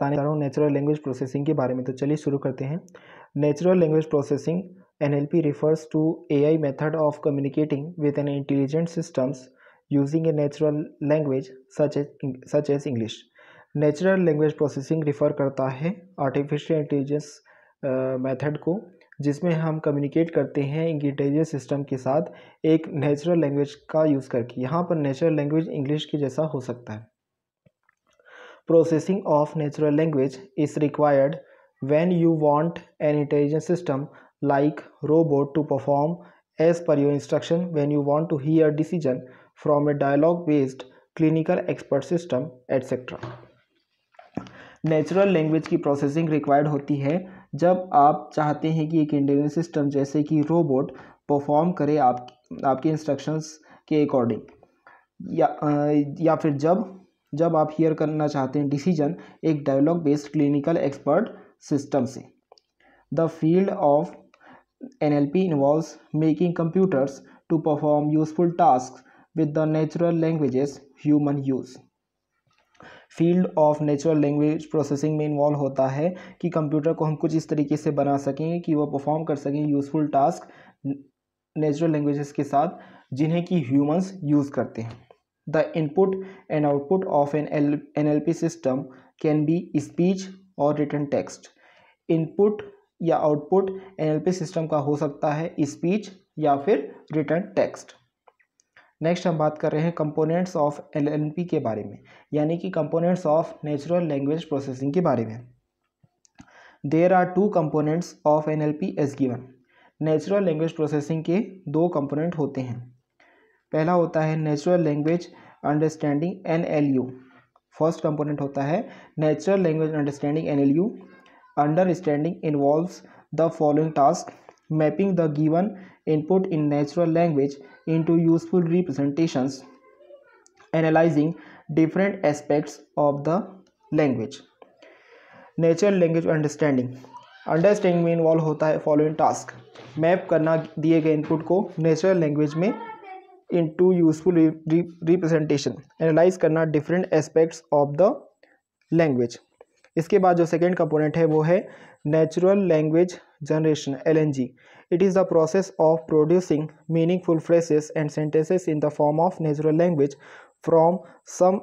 बताने जा रहा हूँ नेचुरल लैंग्वेज प्रोसेसिंग के बारे में तो चलिए शुरू करते हैं natural language processing N L P refers to A I method of communicating with an intelligent systems using a natural language such as such as English. Natural language processing refer करता है आर्टिफिशियल इंटेलिजेंस मेथड को जिसमें हम communicate करते हैं intelligence system के साथ एक नेचुरल लैंग्वेज का यूज़ करके यहाँ पर नेचुरल लैंग्वेज इंग्लिश के जैसा हो सकता है processing of natural language is required when you want an intelligent system like robot to perform as per your instruction when you want to hear decision from a dialogue based clinical expert system etc natural language की processing required होती है जब आप चाहते हैं कि एक intelligence system जैसे कि रोबोट परफॉर्म करे आप आपके इंस्ट्रक्शंस के अकॉर्डिंग या या फिर जब जब आप हियर करना चाहते हैं डिसीजन एक dialogue based clinical expert system से the field of N L P involve making computers to perform useful task with the natural language human use field of natural language processing में involve होता है कि computer को हम कुछ इस तरीके से बना सकें कि वह परफॉर्म कर सकें यूज़फुल टास्क नेचुरल लैंग्वेजेस के साथ जिन्हें कि ह्यूमंस यूज़ करते हैं The input and output of an NLP system can be speech और रिटर्न टेक्स्ट इनपुट या आउटपुट एनएलपी सिस्टम का हो सकता है स्पीच या फिर रिटर्न टेक्स्ट नेक्स्ट हम बात कर रहे हैं कंपोनेंट्स ऑफ पी के बारे में यानी कि components of natural language processing के बारे में there are two components of N L P as given natural language processing के दो कंपोनेंट होते हैं पहला होता है natural language understanding N L U first component होता है natural language understanding N L U understanding involves the following task mapping the given input in natural language into useful representations analysing different aspects of the language natural language understanding understanding में involve होता है following task map करना दिए गए input को natural language में into useful representation analyse करना different aspects of the language इसके बाद जो सेकेंड कंपोनेंट है वो है natural language generation L N G it is the process of producing meaningful phrases and sentences in the form of natural language from some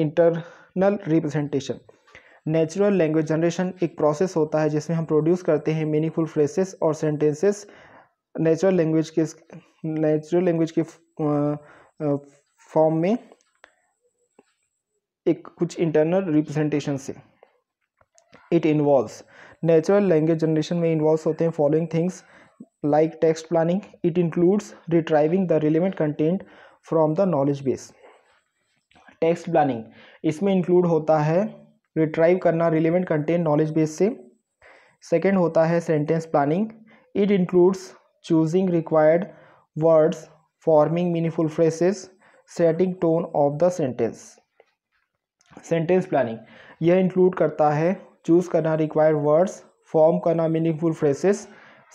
internal representation natural language generation एक process होता है जिसमें हम produce करते हैं meaningful phrases और sentences natural language के natural language के फॉर्म में एक कुछ इंटरनल रिप्रेजेंटेशन से it involves natural language generation में इन्वॉल्व होते हैं following things like text planning it includes retrieving the relevant content from the knowledge base text planning इसमें इंक्लूड होता है रिट्राइव करना रिलेवेंट कंटेंट नॉलेज बेस से second होता है sentence planning it includes choosing required words forming meaningful phrases, setting tone of the sentence. Sentence planning यह include करता है चूज़ करना रिक्वायर्ड वर्ड्स फॉर्म करना मीनिंगफुल फ्रेसेस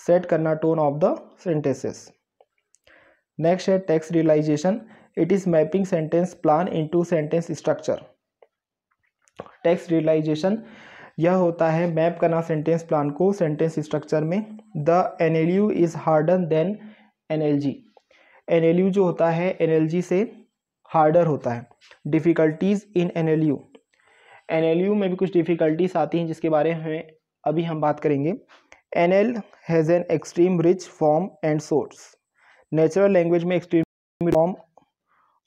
सेट करना tone of the sentences next है text realisation it is mapping sentence plan into sentence structure text realisation यह होता है मैप करना सेंटेंस प्लान को सेंटेंस स्ट्रक्चर में the N L U is harder than L U जो होता है एन एल जी से हार्डर होता है difficulties in N N L U L U में भी कुछ डिफ़िकल्टीज आती हैं जिसके बारे में अभी हम बात करेंगे N L has an extreme rich form and source natural language में एक्सट्रीम फॉर्म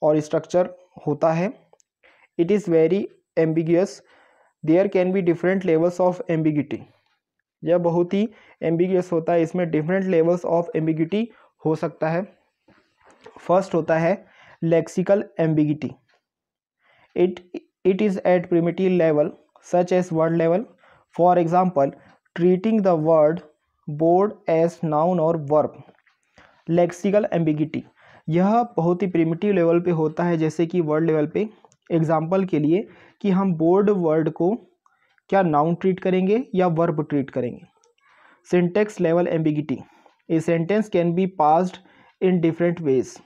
और स्ट्रक्चर होता है it is very ambiguous there can be different levels of ambiguity यह बहुत ही एम्बिगस होता है इसमें डिफरेंट लेवल्स ऑफ एम्बिगिटी हो सकता है फर्स्ट होता है lexical ambiguity it it is at primitive level such as word level for example treating the word board as noun और वर्ब लेक्सिकल एम्बिगिटी यह बहुत ही प्रिमिटिव लेवल पे होता है जैसे कि वर्ड लेवल पे एग्जाम्पल के लिए कि हम बोर्ड वर्ड को क्या नाउन ट्रीट करेंगे या वर्ब ट्रीट करेंगे syntax level ambiguity a sentence can be parsed in different ways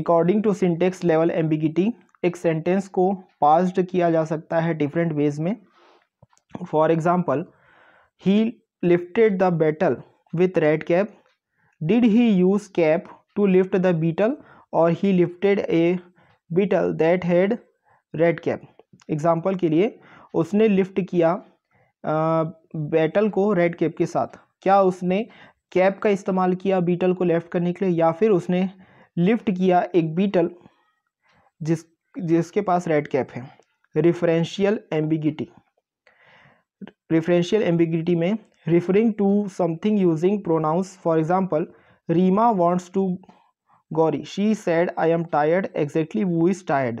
according to syntax level ambiguity एक सेंटेंस को पास्ड किया जा सकता है डिफरेंट वेज में for example he lifted the beetle with red cap did he use cap to lift the beetle और he lifted a beetle that had red cap example के लिए उसने लिफ्ट किया बैटल को रेड कैप के साथ क्या उसने कैप का इस्तेमाल किया बीटल को लेफ्ट करने के लिए या फिर उसने लिफ्ट किया एक बीटल जिस जिसके पास रेड कैप है रिफरेंशियल एम्बिगिटी रिफरेंशियल एम्बिगिटी में referring to something using pronouns for example Rima wants to Gauri she said I am tired exactly who is tired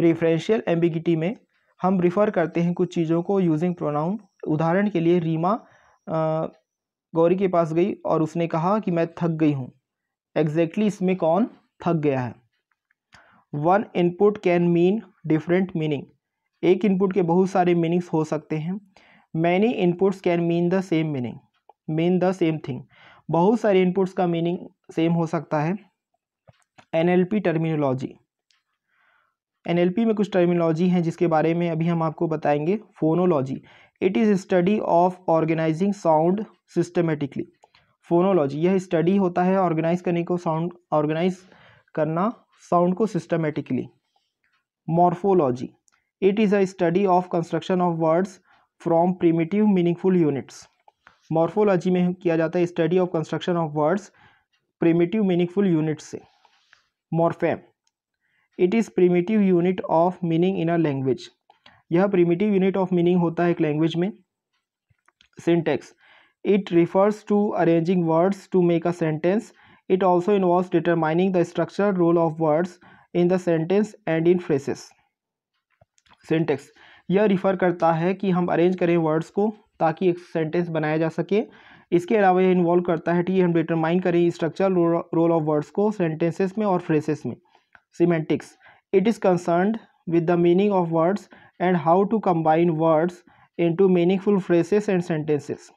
referential ambiguity में हम रिफ़र करते हैं कुछ चीज़ों को यूजिंग प्रोनाउन उदाहरण के लिए रीमा गौरी के पास गई और उसने कहा कि मैं थक गई हूँ एग्जैक्टली exactly इसमें कौन थक गया है one input can mean different meaning एक इनपुट के बहुत सारे मीनिंग्स हो सकते हैं many inputs can mean the same meaning mean the same thing बहुत सारे इनपुट्स का मीनिंग सेम हो सकता है N L P terminology NLP में कुछ टर्मिनोलॉजी हैं जिसके बारे में अभी हम आपको बताएंगे phonology it is study of organising sound systematically phonology यह स्टडी होता है ऑर्गेनाइज करने को साउंड ऑर्गेनाइज करना साउंड को systematically morphology it is a study of construction of words from primitive meaningful units morphology में किया जाता है study of construction of words primitive meaningful units से morpheme it is primitive unit of meaning in a language यह primitive unit of meaning होता है एक language में syntax it refers to arranging words to make a sentence it also involve determining the structure role of words in the sentence and in phrases syntax यह refer करता है कि हम arrange करें वर्ड्स को ताकि एक सेंटेंस बनाया जा सके इसके अलावा यह इन्वॉल्व करता है कि हम डिटरमाइन करें स्ट्रक्चर रोल ऑफ वर्ड्स को सेंटेंसेस में और फ्रेसेस में semantics it is concern with the meaning of words and how to combine words into meaningful phrases and sentences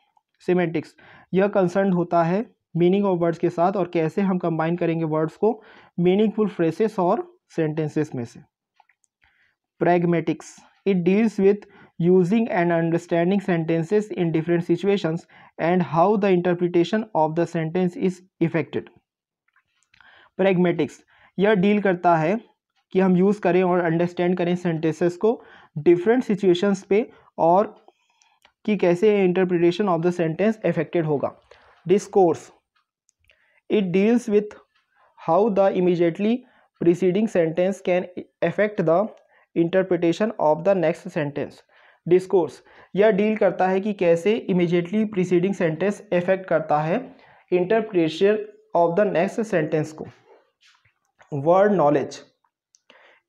semantics यह कंसर्न होता है मीनिंग ऑफ वर्ड्स के साथ और कैसे हम कंबाइन करेंगे वर्ड्स को मीनिंगफुल फ्रेसेस और सेंटेंसेस में से pragmatics it deals with using and understanding sentences in different situations and how the interpretation of the sentence is affected pragmatics यह डील करता है कि हम यूज़ करें और अंडरस्टैंड करें सेंटेंसेस को डिफरेंट सिचुएशंस पे और कि कैसे interpretation of the sentence affected होगा discourse it deals with how the immediately preceding sentence can affect the interpretation of the next sentence discourse यह डील करता है कि कैसे इमीजिएटली प्रिसीडिंग सेंटेंस एफेक्ट करता है interpretation of the next sentence को world knowledge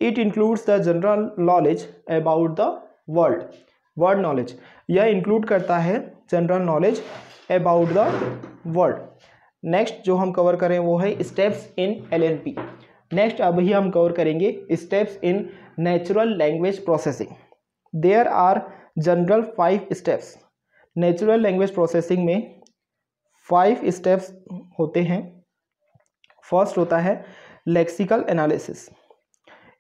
it includes the general knowledge about the world world knowledge यह include करता है general knowledge about the world next जो हम कवर करें वो है स्टेप्स इन पी नेक्स्ट अभी हम कवर करेंगे steps in natural language processing there are general five steps natural language processing में फाइव स्टेप्स होते हैं फर्स्ट होता है lexical analysis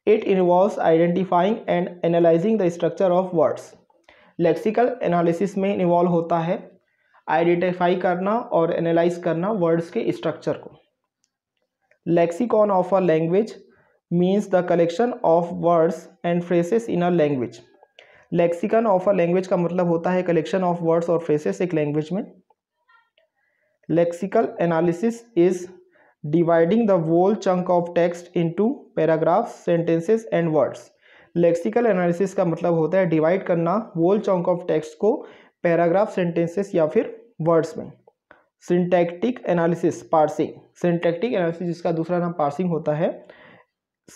it involve identifying and analysing the structure of words lexical analysis में involve होता है identify करना और एनालाइज करना वर्ड्स के स्ट्रक्चर को lexicon of a language means the collection of words and phrases in a language lexicon of a language का मतलब होता है कलेक्शन ऑफ वर्ड्स और फ्रेसेस एक लैंग्वेज में lexical analysis is dividing the whole chunk of text into paragraph sentences and words lexical analysis का मतलब होता है डिवाइड करना वोल चंक ऑफ टेक्स्ट को पैराग्राफ सेंटेंसेस या फिर वर्ड्स में syntactic analysis parsing syntactic analysis जिसका दूसरा नाम पार्सिंग होता है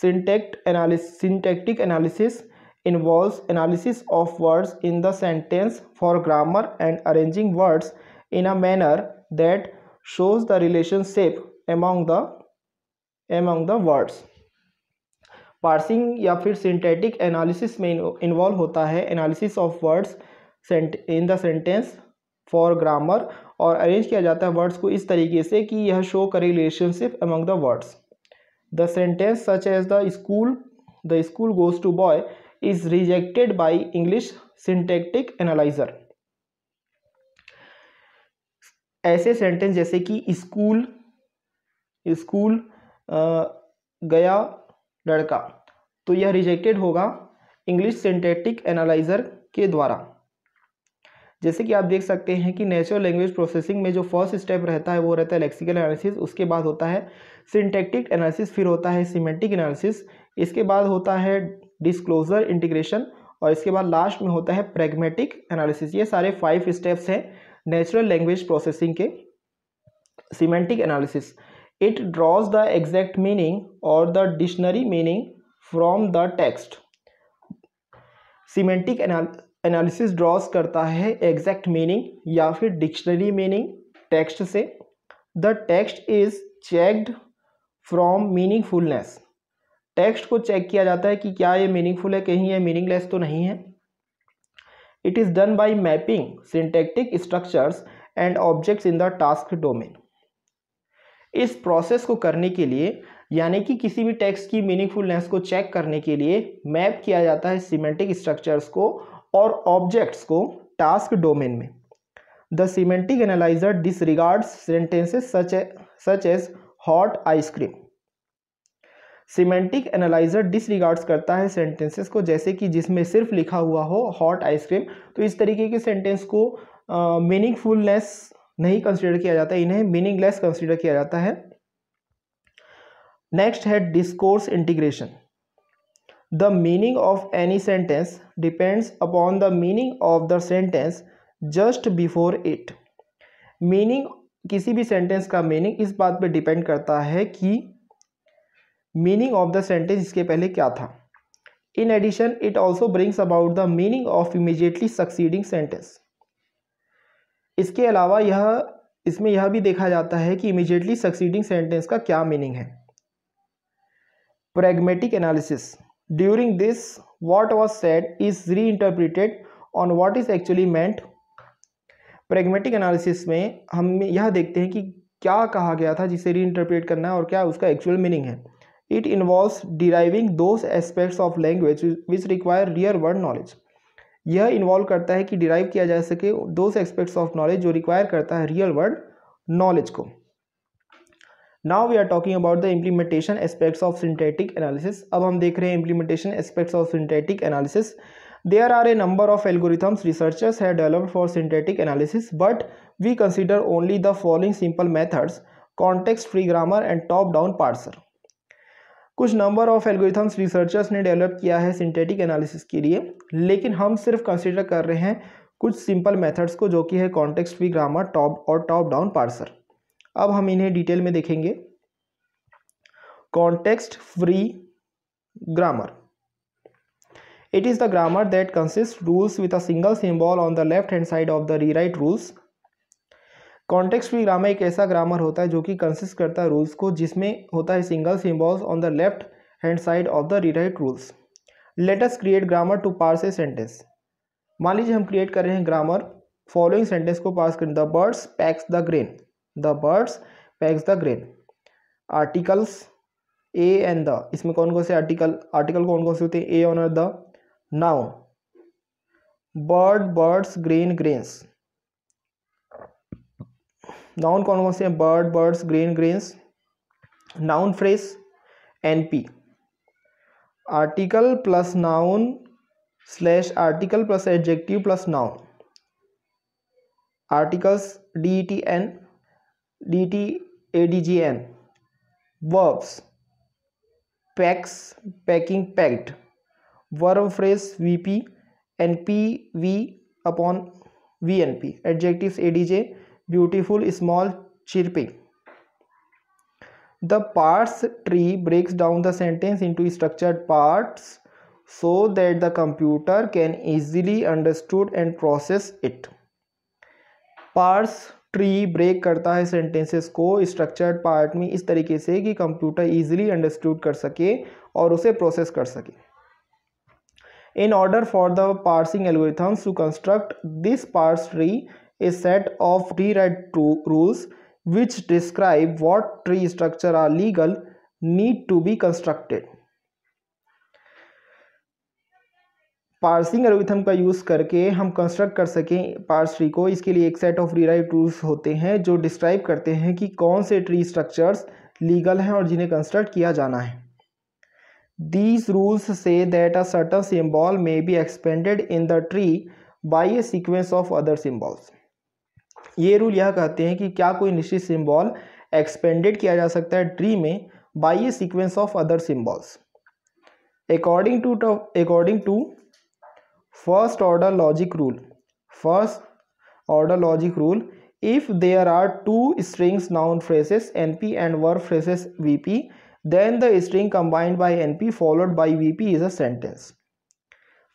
syntactic analysis syntactic analysis involve analysis of words in the sentence for grammar and arranging words in a manner that shows the relationship among the among the words parsing या फिर syntactic analysis में involve होता है analysis of words in the sentence for grammar और arrange किया जाता है words को इस तरीके से कि यह शो करे relationship among the words the sentence such as the school the school goes to boy is rejected by English syntactic analyser ऐसे सेंटेंस जैसे कि स्कूल स्कूल गया लड़का तो यह रिजेक्टेड होगा इंग्लिश सिंटेटिक एनालाइजर के द्वारा जैसे कि आप देख सकते हैं कि नेचुरल लैंग्वेज प्रोसेसिंग में जो फर्स्ट स्टेप रहता है वो रहता है लेक्सिकल एनालिसिस उसके बाद होता है सिंटेक्टिक एनालिसिस फिर होता है सीमेंटिक एनालिसिस इसके बाद होता है डिस्क्लोजर इंटीग्रेशन और इसके बाद लास्ट में होता है प्रेगमेटिक एनालिसिस ये सारे फाइव स्टेप्स हैं नेचुरल लैंग्वेज प्रोसेसिंग के semantic analysis it draws the exact meaning और the dictionary meaning from the text semantic analysis draws करता है एग्जैक्ट मीनिंग या फिर डिक्शनरी मीनिंग टेक्स्ट से the text is checked from meaningfulness text को check किया जाता है कि क्या ये मीनिंगफुल है कहीं ये मीनिंगलेस तो नहीं है it is done by mapping syntactic structures and objects in the task domain इस प्रोसेस को करने के लिए यानी कि किसी भी टेक्स्ट की मीनिंगफुलनेस को चेक करने के लिए मैप किया जाता है सीमेंटिक स्ट्रक्चर्स को और ऑब्जेक्ट्स को टास्क डोमेन में the semantic analyser disregards sentences such such as hot ice cream semantic analyser disregards करता है सेंटेंसेस को जैसे कि जिसमें सिर्फ लिखा हुआ हो हॉट आइसक्रीम तो इस तरीके के सेंटेंस को मीनिंगफुलनेस नहीं कंसिडर किया जाता इन्हें मीनिंगलेस कंसिडर किया जाता है नेक्स्ट है discourse integration the meaning of any sentence depends upon the meaning of the sentence just before it meaning किसी भी सेंटेंस का मीनिंग इस बात पे डिपेंड करता है कि मीनिंग ऑफ द सेंटेंस इसके पहले क्या था in addition it also brings about the meaning of immediately succeeding sentence इसके अलावा यह इसमें यह भी देखा जाता है कि इमिजिएटली सक्सीडिंग सेंटेंस का क्या मीनिंग है pragmatic analysis during this what was set is reinterpreted on what is actually meant pragmatic analysis में हम यह देखते हैं कि क्या कहा गया था जिसे री इंटरप्रेट करना है और क्या उसका एक्चुअल मीनिंग है it involve deriving those aspects of language which require real world knowledge यह इन्वॉल्व करता है कि डिराइव किया जा सके दो एस्पेक्ट्स ऑफ नॉलेज जो रिक्वायर करता है रियल वर्ल्ड नॉलेज को now we are talking about the implementation aspects of synthetic analysis अब हम देख रहे हैं implementation aspects of synthetic analysis there are a number of algorithms researchers है developed for synthetic analysis but we consider only the following simple methods context free grammar and top down parser कुछ number of algorithms researchers ने develop किया है synthetic analysis के लिए लेकिन हम सिर्फ कंसिडर कर रहे हैं कुछ सिंपल मेथड्स को जो कि है कॉन्टेक्स्ट फ्री ग्रामर टॉप और टॉप डाउन पार्सर अब हम इन्हें डिटेल में देखेंगे context free grammar it is the grammar that consist rules with a single symbol on the left hand side of the rewrite rules context free grammar एक ऐसा grammar होता है जो कि कंसिस्ट करता है रूल्स को जिसमें होता है single symbols on the left hand side of the rewrite rules let's create grammar to parse a sentence मान लीजिए हम क्रिएट कर रहे हैं ग्रामर फॉलोइंग सेंटेंस को पास करें the birds pecks the grain the birds pecks the grain articles a and the इसमें कौन कौन से आर्टिकल आर्टिकल कौन कौन से होते हैं a an or the noun bird birds grain grains noun कौन कौन से हैं bird birds grain grains noun phrase N P article plus noun slash article plus adjective plus noun articles D T N D T A D J N verbs pecks pecking pecked verb phrase V P N P V upon V N P adjective A D J beautiful small chirpy the parse tree breaks down the sentence to structure parts so that the computer can easily understood and process it parse tree break करता है sentences को structured part में इस तरीके से कि computer easily understood कर सके और उसे प्रोसेस कर सके in order for the parsing algorithms to construct this parse tree a set of rewrite rules which describe what tree structure are legal need to be constructed parsing algorithm का use करके हम construct कर सकें parse tree को इसके लिए एक set of rewrite rules होते हैं जो डिस्क्राइब करते हैं कि कौन से ट्री स्ट्रक्चर्स लीगल हैं और जिन्हें कंस्ट्रक्ट किया जाना है these rules say that a certain symbol may be expanded in the tree by a sequence of other symbols ये रूल यह कहते हैं कि क्या कोई निश्चित सिम्बॉल एक्सपेंडेड किया जा सकता है ट्री में by a sequence of other symbols according to according to first order logic rule first order logic rule if there are two strings noun phrases N P and verb phrases V P then the string combined by N P followed by V P is a sentence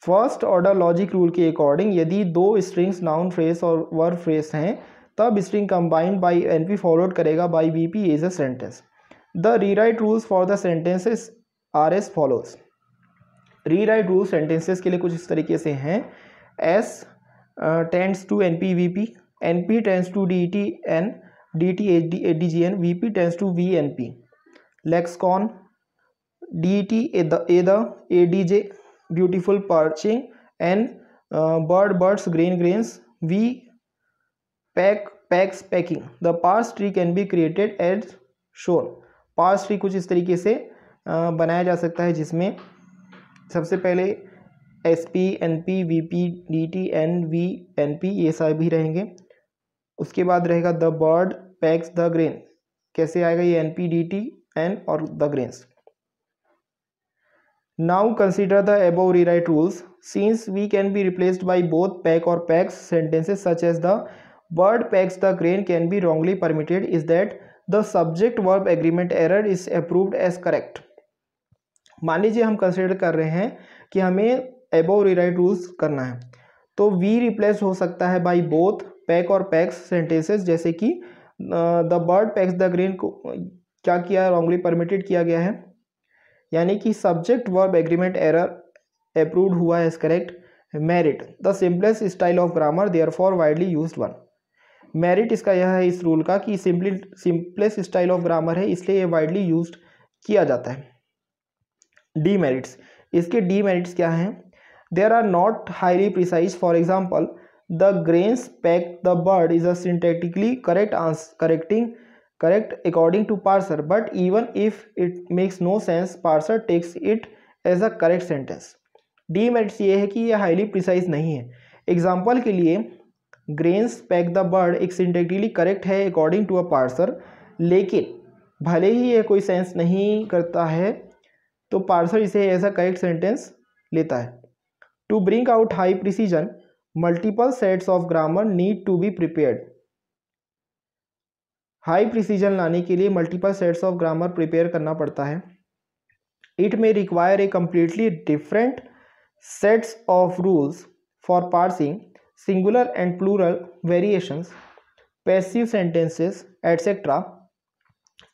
first order logic rule के according यदि दो strings noun phrase और verb phrase हैं तब string combined by N P followed करेगा by VP P is a sentence the rewrite rules for the sentences are as follows rewrite rule sentences के लिए कुछ इस तरीके से हैं S tends to N P V P N P tends to D T N D T H D A D J N V P tends to V N P lexicon D T A the A D J beautiful perching and bird birds grain grains V peck pecks pecking the parse tree can be created as shown parse tree कुछ इस तरीके से uh, बनाया जा सकता है जिसमें सबसे पहले S P N P V P D T N V N P ये सारे भी रहेंगे उसके बाद रहेगा the bird pecks the grain कैसे आएगा ये N P D T N और the grains Now consider the above rewrite rules. Since we can be replaced by both pack or packs sentences such as the bird packs the grain can be wrongly permitted is that the subject verb agreement error is approved as correct. मान लीजिए हम consider कर रहे हैं कि हमें above rewrite rules करना है तो वी रिप्लेस हो सकता है बाई बोथ पैक और पैक्स सेंटेंसेस जैसे कि the bird pecks the grain को क्या किया रॉन्गली परमिटेड किया गया है यानी कि subject verb agreement error approved हुआ as correct merit the simplest style of grammar therefore widely use one merit इसका यह है इस रूल का कि simply simplest style of grammar है इसलिए ये वाइडली यूज किया जाता है डी मेरिट्स इसके डी मेरिट्स क्या हैं there are not highly precise for example the grains peck the bird is a correct correct correcting correct according to parser but even if it makes no sense parser takes it as a correct sentence demerits ये है कि ये highly precise नहीं है example के लिए grains peck the bird एक syntactically correct है अकॉर्डिंग टू अ पार्सर लेकिन भले ही यह कोई सेंस नहीं करता है तो पार्सर इसे एज अ करेक्ट सेंटेंस लेता है to bring out high precision multiple sets of grammar need to be prepared high precision लाने के लिए multiple sets of grammar prepare करना पड़ता है it may require a completely different sets of rules for parsing singular and plural variations passive sentences et cetera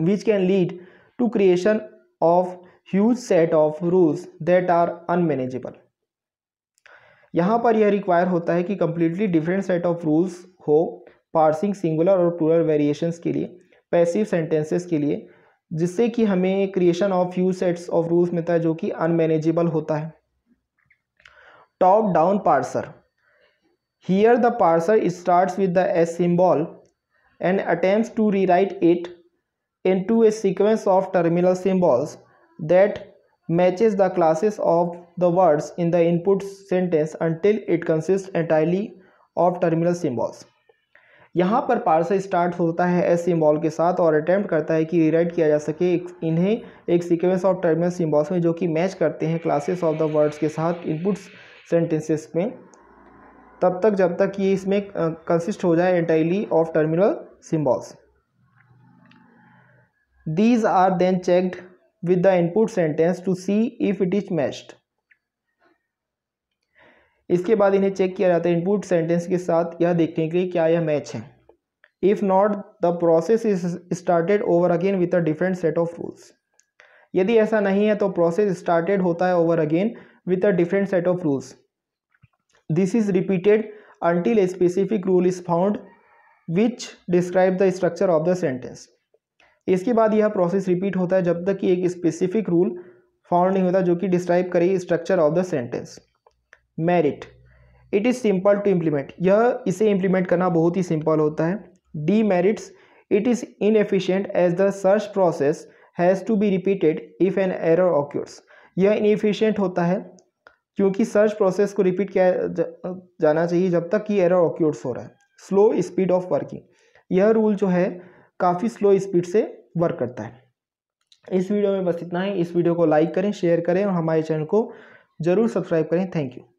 which can lead to creation of huge set of rules that are unmanageable यहाँ पर यह require होता है कि completely different set of rules हो parsing singular और plural variations के लिए पैसिव सेंटेंसेस के लिए जिससे कि हमें creation of few sets of rules मिलता है जो कि अनमैनेजेबल होता है top down parser here the parser start with the S symbol and attempt to rewrite it into a sequence of terminal symbols that matches the classes of the words in the input sentence until it consist entirely of terminal symbols यहाँ पर parcel start होता है S symbol के साथ और attempt करता है कि रीराइट किया जा सके इन्हें एक सीक्वेंस ऑफ टर्मिनल सिम्बॉल्स में जो कि मैच करते हैं क्लासेस ऑफ द वर्ड्स के साथ इनपुट्स सेंटेंसेस में तब तक जब तक ये इसमें कंसिस्ट हो जाए entirely of terminal symbols these are then checked with the input sentence to see if it is matched इसके बाद इन्हें चेक किया जाता है इनपुट सेंटेंस के साथ यह देखने के लिए क्या यह मैच है if not the process is started over again with a different set of rules यदि ऐसा नहीं है तो प्रोसेस स्टार्टेड होता है over again with a different set of rules this is repeated until a specific rule is found which describe the structure of the sentence इसके बाद यह प्रोसेस रिपीट होता है जब तक कि एक स्पेसिफिक रूल फाउंड नहीं होता जो कि डिस्क्राइब करे structure of the sentence merit it is simple to implement यह इसे इम्प्लीमेंट करना बहुत ही सिंपल होता है demerits it is inefficient as the search process has to be repeated if an error occurs यह इनएफिशियंट होता है क्योंकि सर्च प्रोसेस को रिपीट किया जाना चाहिए जब तक कि एरर ऑक्योर्स हो रहा है स्लो स्पीड ऑफ वर्किंग यह रूल जो है काफ़ी स्लो स्पीड से वर्क करता है इस वीडियो में बस इतना ही इस वीडियो को लाइक करें शेयर करें और हमारे चैनल को ज़रूर सब्सक्राइब करें थैंक यू